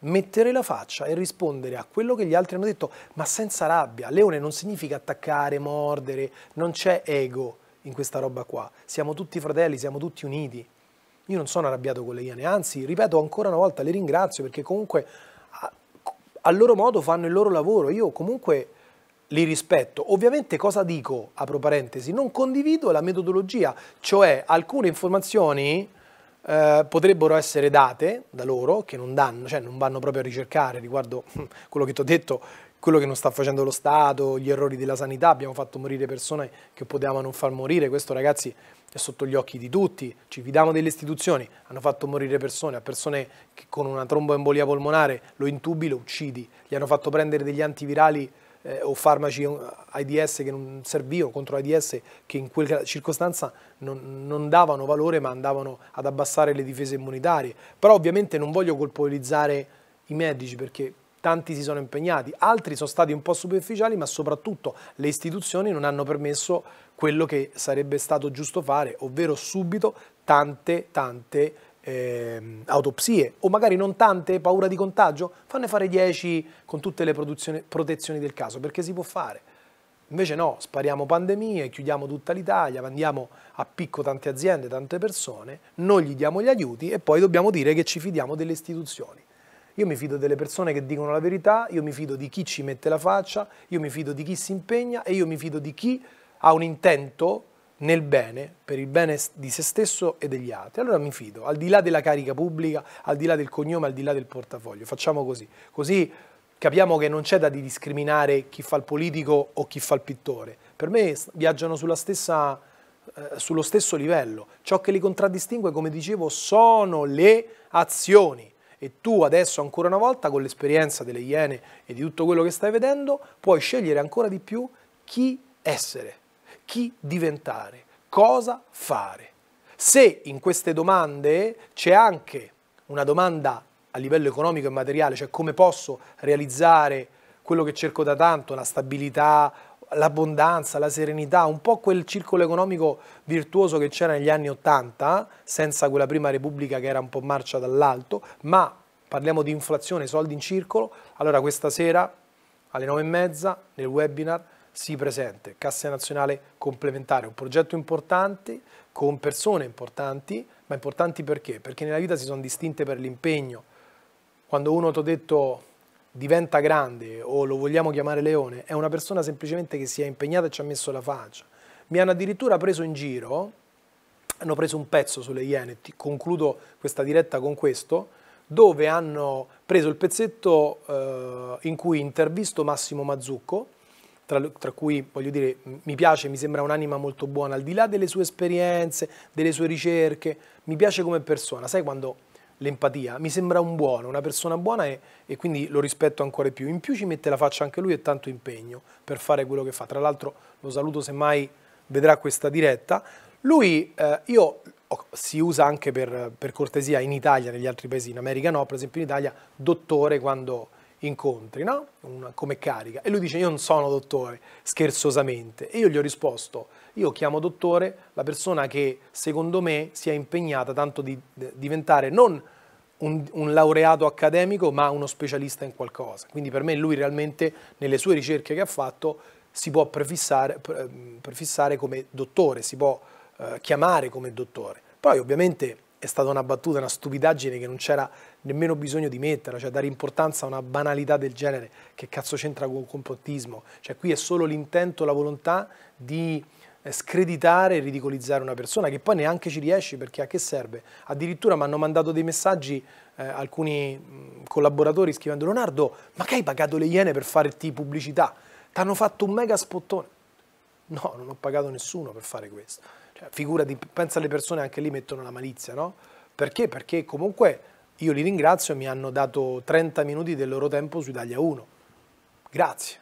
mettere la faccia e rispondere a quello che gli altri hanno detto, ma senza rabbia. Leone non significa attaccare, mordere, non c'è ego in questa roba qua. Siamo tutti fratelli, siamo tutti uniti. Io non sono arrabbiato con le Iene, anzi, ripeto ancora una volta, le ringrazio perché comunque a, a loro modo fanno il loro lavoro. Io comunque li rispetto. Ovviamente cosa dico, apro parentesi, non condivido la metodologia, cioè alcune informazioni eh, potrebbero essere date da loro, che non danno, cioè non vanno proprio a ricercare riguardo quello che ti ho detto, quello che non sta facendo lo Stato, gli errori della sanità, abbiamo fatto morire persone che potevamo non far morire, questo ragazzi è sotto gli occhi di tutti, ci fidiamo delle istituzioni, hanno fatto morire persone, a persone che con una tromboembolia polmonare lo intubi, lo uccidi, gli hanno fatto prendere degli antivirali eh, o farmaci eh, AIDS che non servivano contro AIDS che in quella circostanza non, non davano valore ma andavano ad abbassare le difese immunitarie. Però ovviamente non voglio colpevolizzare i medici perché tanti si sono impegnati, altri sono stati un po' superficiali, ma soprattutto le istituzioni non hanno permesso quello che sarebbe stato giusto fare, ovvero subito tante, tante eh, autopsie, o magari non tante, paura di contagio, fanne fare 10 con tutte le protezioni del caso, perché si può fare. Invece no, spariamo pandemie, chiudiamo tutta l'Italia, mandiamo a picco tante aziende, tante persone, non gli diamo gli aiuti e poi dobbiamo dire che ci fidiamo delle istituzioni. Io mi fido delle persone che dicono la verità, io mi fido di chi ci mette la faccia, io mi fido di chi si impegna e io mi fido di chi ha un intento nel bene, per il bene di se stesso e degli altri. Allora mi fido, al di là della carica pubblica, al di là del cognome, al di là del portafoglio. Facciamo così, così capiamo che non c'è da discriminare chi fa il politico o chi fa il pittore. Per me viaggiano stessa, eh, sullo stesso livello. Ciò che li contraddistingue, come dicevo, sono le azioni e tu adesso ancora una volta con l'esperienza delle Iene e di tutto quello che stai vedendo puoi scegliere ancora di più chi essere, chi diventare, cosa fare. Se in queste domande c'è anche una domanda a livello economico e materiale, cioè come posso realizzare quello che cerco da tanto, la stabilità, l'abbondanza, la serenità, un po' quel circolo economico virtuoso che c'era negli anni Ottanta, senza quella prima Repubblica che era un po' marcia dall'alto, ma parliamo di inflazione, soldi in circolo, allora questa sera alle nove e mezza nel webinar si presente Cassa Nazionale Complementare, un progetto importante con persone importanti, ma importanti perché? Perché nella vita si sono distinte per l'impegno. Quando uno ti ha detto diventa grande o lo vogliamo chiamare leone, è una persona semplicemente che si è impegnata e ci ha messo la faccia. Mi hanno addirittura preso in giro, hanno preso un pezzo sulle Iene, ti concludo questa diretta con questo, dove hanno preso il pezzetto eh, in cui intervisto Massimo Mazzucco, tra, tra, cui voglio dire mi piace, mi sembra un'anima molto buona, al di là delle sue esperienze, delle sue ricerche, mi piace come persona, sai quando l'empatia. Mi sembra un buono, una persona buona e, e, quindi lo rispetto ancora di più. In più ci mette la faccia anche lui e tanto impegno per fare quello che fa. Tra l'altro lo saluto se mai vedrà questa diretta. Lui, eh, io, si usa anche per, per cortesia in Italia, negli altri paesi, in America no, per esempio in Italia, dottore quando incontri, no? Una, come carica. E lui dice io non sono dottore, scherzosamente. E io gli ho risposto, io chiamo dottore la persona che secondo me si è impegnata tanto di, di diventare non un, un, laureato accademico ma uno specialista in qualcosa. Quindi per me lui realmente nelle sue ricerche che ha fatto si può prefissare, prefissare come dottore, si può eh, chiamare come dottore. Poi ovviamente è stata una battuta, una stupidaggine che non c'era nemmeno bisogno di metterla, cioè dare importanza a una banalità del genere, che cazzo c'entra con complottismo? Cioè qui è solo l'intento, la volontà di eh, screditare e ridicolizzare una persona che poi neanche ci riesci perché a che serve? Addirittura mi hanno mandato dei messaggi eh, alcuni collaboratori scrivendo Leonardo, ma che hai pagato le Iene per farti pubblicità? Ti hanno fatto un mega spottone. No, non ho pagato nessuno per fare questo. Cioè, figura di, pensa alle persone anche lì mettono la malizia, no? Perché? Perché comunque io li ringrazio, mi hanno dato 30 minuti del loro tempo su Italia 1. Grazie.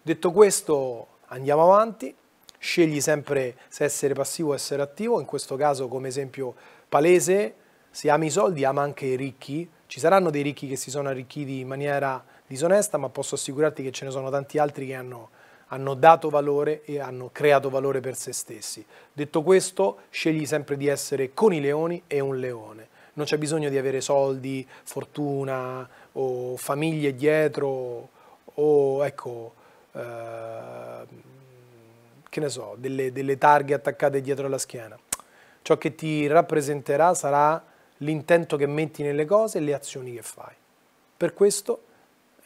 Detto questo, andiamo avanti, scegli sempre se essere passivo o essere attivo, in questo caso come esempio palese, se ami i soldi ama anche i ricchi, ci saranno dei ricchi che si sono arricchiti in maniera disonesta, ma posso assicurarti che ce ne sono tanti altri che hanno hanno dato valore e hanno creato valore per se stessi. Detto questo, scegli sempre di essere con i leoni e un leone. Non c'è bisogno di avere soldi, fortuna o famiglie dietro o ecco, eh, che ne so, delle, delle targhe attaccate dietro alla schiena. Ciò che ti rappresenterà sarà l'intento che metti nelle cose e le azioni che fai. Per questo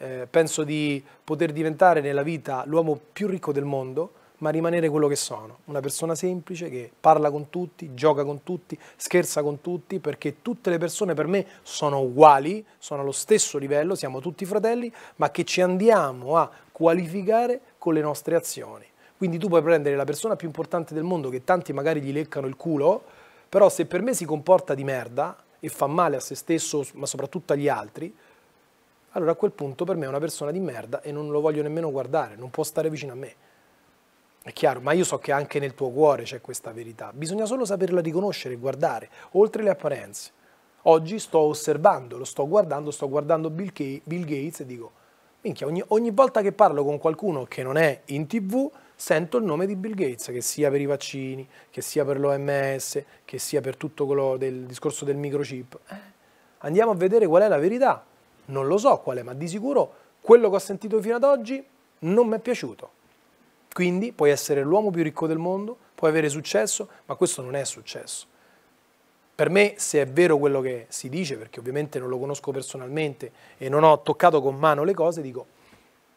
eh, penso di poter diventare nella vita l'uomo più ricco del mondo, ma rimanere quello che sono, una persona semplice che parla con tutti, gioca con tutti, scherza con tutti, perché tutte le persone per me sono uguali, sono allo stesso livello, siamo tutti fratelli, ma che ci andiamo a qualificare con le nostre azioni. Quindi tu puoi prendere la persona più importante del mondo, che tanti magari gli leccano il culo, però se per me si comporta di merda e fa male a se stesso, ma soprattutto agli altri, allora a quel punto per me è una persona di merda e non lo voglio nemmeno guardare, non può stare vicino a me. È chiaro, ma io so che anche nel tuo cuore c'è questa verità, bisogna solo saperla riconoscere e guardare, oltre le apparenze. Oggi sto osservando, lo sto guardando, sto guardando Bill, G- Bill Gates e dico, minchia, ogni, ogni volta che parlo con qualcuno che non è in tv, sento il nome di Bill Gates, che sia per i vaccini, che sia per l'OMS, che sia per tutto quello del discorso del microchip. Eh, andiamo a vedere qual è la verità non lo so quale, ma di sicuro quello che ho sentito fino ad oggi non mi è piaciuto. Quindi puoi essere l'uomo più ricco del mondo, puoi avere successo, ma questo non è successo. Per me, se è vero quello che si dice, perché ovviamente non lo conosco personalmente e non ho toccato con mano le cose, dico,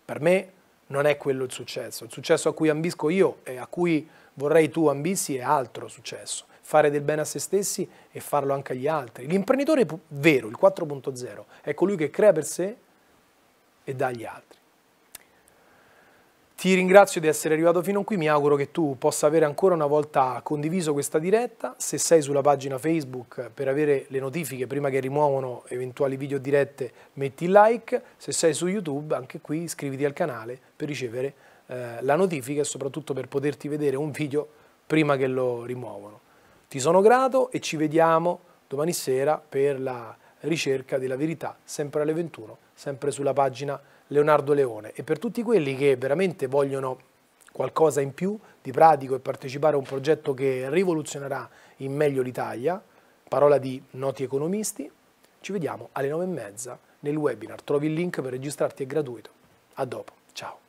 per me non è quello il successo. Il successo a cui ambisco io e a cui vorrei tu ambissi è altro successo fare del bene a se stessi e farlo anche agli altri. L'imprenditore vero, il 4.0, è colui che crea per sé e dà agli altri. Ti ringrazio di essere arrivato fino a qui, mi auguro che tu possa avere ancora una volta condiviso questa diretta, se sei sulla pagina Facebook per avere le notifiche prima che rimuovono eventuali video dirette metti like, se sei su YouTube anche qui iscriviti al canale per ricevere eh, la notifica e soprattutto per poterti vedere un video prima che lo rimuovono. Ti sono grato e ci vediamo domani sera per la ricerca della verità, sempre alle 21, sempre sulla pagina Leonardo Leone. E per tutti quelli che veramente vogliono qualcosa in più di pratico e partecipare a un progetto che rivoluzionerà in meglio l'Italia, parola di noti economisti, ci vediamo alle 9.30 nel webinar. Trovi il link per registrarti, è gratuito. A dopo, ciao.